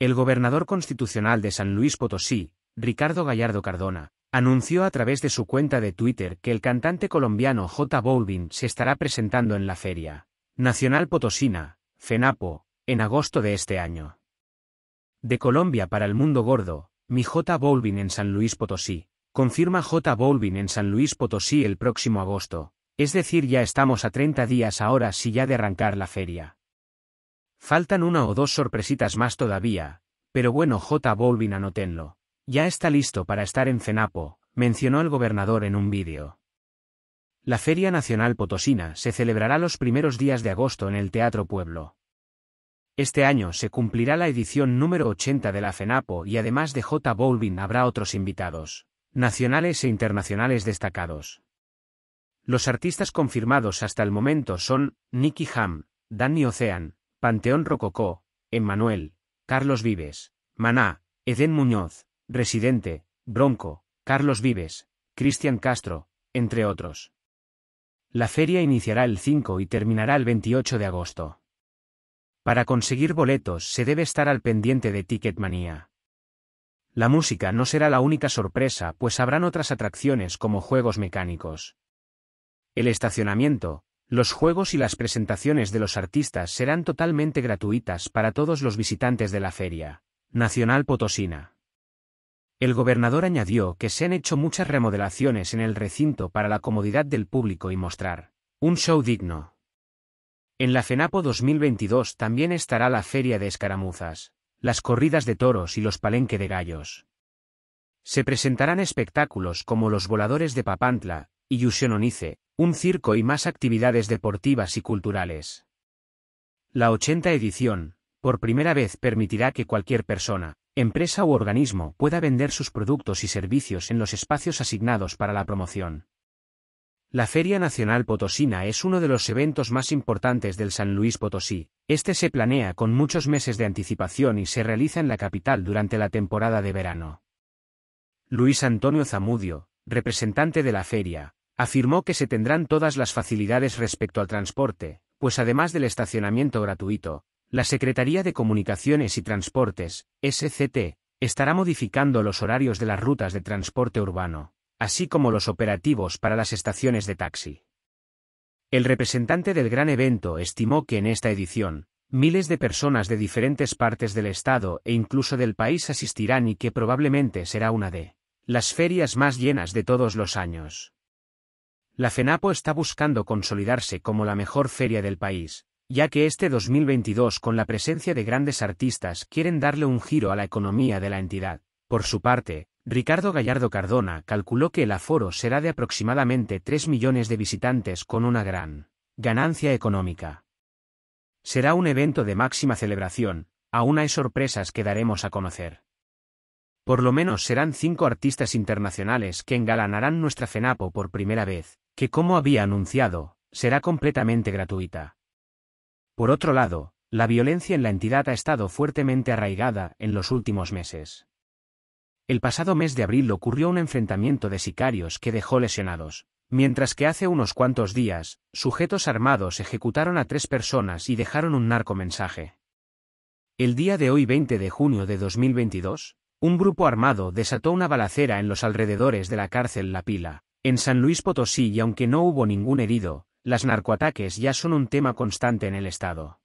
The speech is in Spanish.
El gobernador constitucional de San Luis Potosí, Ricardo Gallardo Cardona, anunció a través de su cuenta de Twitter que el cantante colombiano J Bolvin se estará presentando en la Feria Nacional Potosina, FENAPO, en agosto de este año. De Colombia para el mundo gordo, mi J Bolvin en San Luis Potosí. Confirma J Bolvin en San Luis Potosí el próximo agosto, es decir ya estamos a 30 días ahora si ya de arrancar la feria. Faltan una o dos sorpresitas más todavía, pero bueno J Bolvin anotenlo. Ya está listo para estar en Fenapo, mencionó el gobernador en un vídeo. La Feria Nacional Potosina se celebrará los primeros días de agosto en el Teatro Pueblo. Este año se cumplirá la edición número 80 de la FENAPO y además de J Bolvin habrá otros invitados, nacionales e internacionales destacados. Los artistas confirmados hasta el momento son Nicky Ham, Danny Ocean, Panteón Rococó, Emmanuel, Carlos Vives, Maná, Edén Muñoz, Residente, Bronco, Carlos Vives, Cristian Castro, entre otros. La feria iniciará el 5 y terminará el 28 de agosto. Para conseguir boletos se debe estar al pendiente de Ticketmania. La música no será la única sorpresa, pues habrán otras atracciones como juegos mecánicos. El estacionamiento, los juegos y las presentaciones de los artistas serán totalmente gratuitas para todos los visitantes de la Feria Nacional Potosina. El gobernador añadió que se han hecho muchas remodelaciones en el recinto para la comodidad del público y mostrar un show digno. En la FENAPO 2022 también estará la Feria de Escaramuzas, las corridas de toros y los palenque de gallos. Se presentarán espectáculos como los voladores de Papantla, y Yusiononice, un circo y más actividades deportivas y culturales. La 80 edición, por primera vez, permitirá que cualquier persona, empresa u organismo pueda vender sus productos y servicios en los espacios asignados para la promoción. La Feria Nacional Potosina es uno de los eventos más importantes del San Luis Potosí. Este se planea con muchos meses de anticipación y se realiza en la capital durante la temporada de verano. Luis Antonio Zamudio, representante de la feria, Afirmó que se tendrán todas las facilidades respecto al transporte, pues además del estacionamiento gratuito, la Secretaría de Comunicaciones y Transportes, SCT, estará modificando los horarios de las rutas de transporte urbano, así como los operativos para las estaciones de taxi. El representante del gran evento estimó que en esta edición, miles de personas de diferentes partes del Estado e incluso del país asistirán y que probablemente será una de las ferias más llenas de todos los años. La FENAPO está buscando consolidarse como la mejor feria del país, ya que este 2022 con la presencia de grandes artistas quieren darle un giro a la economía de la entidad. Por su parte, Ricardo Gallardo Cardona calculó que el aforo será de aproximadamente 3 millones de visitantes con una gran ganancia económica. Será un evento de máxima celebración, aún hay sorpresas que daremos a conocer. Por lo menos serán cinco artistas internacionales que engalanarán nuestra FENAPO por primera vez, que como había anunciado, será completamente gratuita. Por otro lado, la violencia en la entidad ha estado fuertemente arraigada en los últimos meses. El pasado mes de abril ocurrió un enfrentamiento de sicarios que dejó lesionados, mientras que hace unos cuantos días, sujetos armados ejecutaron a tres personas y dejaron un narcomensaje. El día de hoy 20 de junio de 2022, un grupo armado desató una balacera en los alrededores de la cárcel La Pila, en San Luis Potosí y aunque no hubo ningún herido, las narcoataques ya son un tema constante en el estado.